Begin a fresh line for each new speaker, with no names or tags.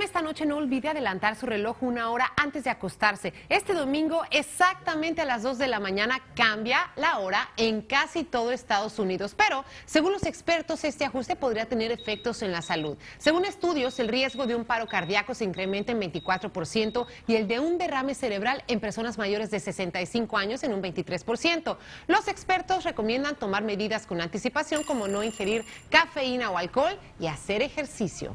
esta noche, no olvide adelantar su reloj una hora antes de acostarse. Este domingo, exactamente a las 2 de la mañana, cambia la hora en casi todo Estados Unidos. Pero, según los expertos, este ajuste podría tener efectos en la salud. Según estudios, el riesgo de un paro cardíaco se incrementa en 24% y el de un derrame cerebral en personas mayores de 65 años en un 23%. Los expertos recomiendan tomar medidas con anticipación como no ingerir cafeína o alcohol y hacer ejercicio.